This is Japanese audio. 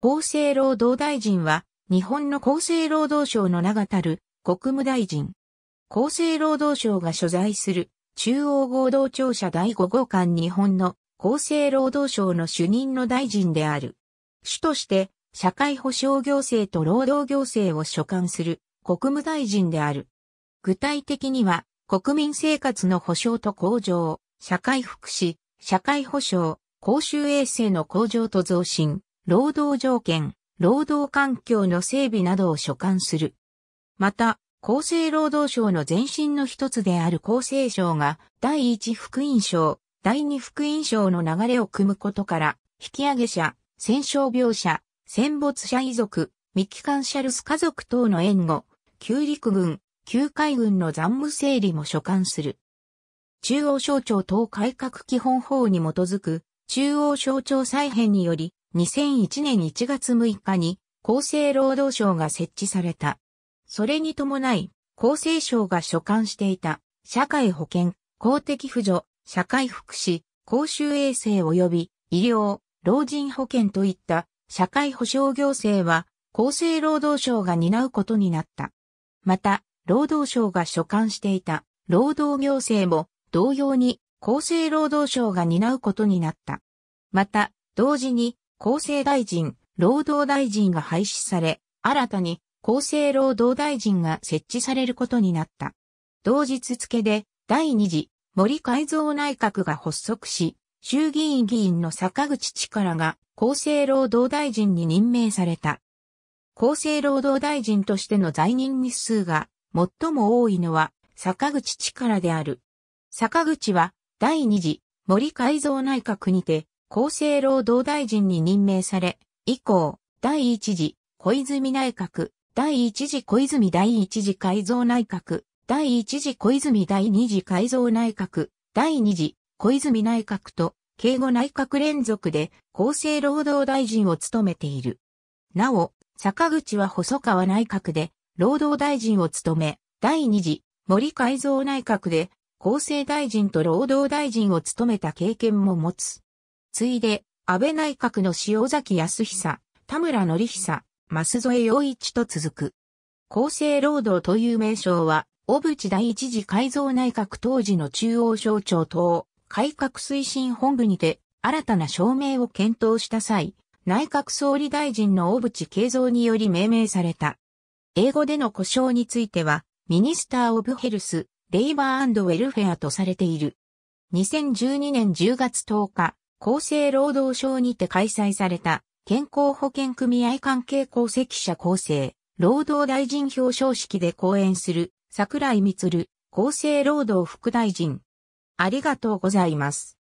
厚生労働大臣は、日本の厚生労働省の名がたる国務大臣。厚生労働省が所在する中央合同庁舎第5号館日本の厚生労働省の主任の大臣である。主として社会保障行政と労働行政を所管する国務大臣である。具体的には国民生活の保障と向上、社会福祉、社会保障、公衆衛生の向上と増進、労働条件、労働環境の整備などを所管する。また、厚生労働省の前身の一つである厚生省が第一福音省、第二福音省の流れを組むことから、引き上げ者、戦傷病者、戦没者遺族、未帰還者留守家族等の援護、旧陸軍、旧海軍の残務整理も所管する。中央省庁等改革基本法に基づく中央省庁再編により2001年1月6日に厚生労働省が設置された。それに伴い、厚生省が所管していた社会保険、公的扶助、社会福祉、公衆衛生及び医療、老人保険といった社会保障行政は厚生労働省が担うことになった。また、労働省が所管していた労働行政も同様に厚生労働省が担うことになった。また、同時に厚生大臣、労働大臣が廃止され、新たに厚生労働大臣が設置されることになった。同日付で第二次森改造内閣が発足し、衆議院議員の坂口力が厚生労働大臣に任命された。厚生労働大臣としての在任日数が最も多いのは坂口力である。坂口は第二次森改造内閣にて厚生労働大臣に任命され、以降、第一次小泉内閣、第一次小泉第一次改造内閣、第一次小泉第二次改造内閣、第二次小泉内閣と、警護内閣連続で厚生労働大臣を務めている。なお、坂口は細川内閣で労働大臣を務め、第二次森改造内閣で厚生大臣と労働大臣を務めた経験も持つ。次いで、安倍内閣の塩崎康久、田村則久、舛添洋一と続く。厚生労働という名称は、小渕第一次改造内閣当時の中央省庁等、改革推進本部にて、新たな証明を検討した際、内閣総理大臣の小渕恵三により命名された。英語での故障については、ミニスター・オブ・ヘルス、レイバーウェルフェアとされている。2012年10月10日、厚生労働省にて開催された健康保険組合関係功績者厚生労働大臣表彰式で講演する桜井光厚生労働副大臣。ありがとうございます。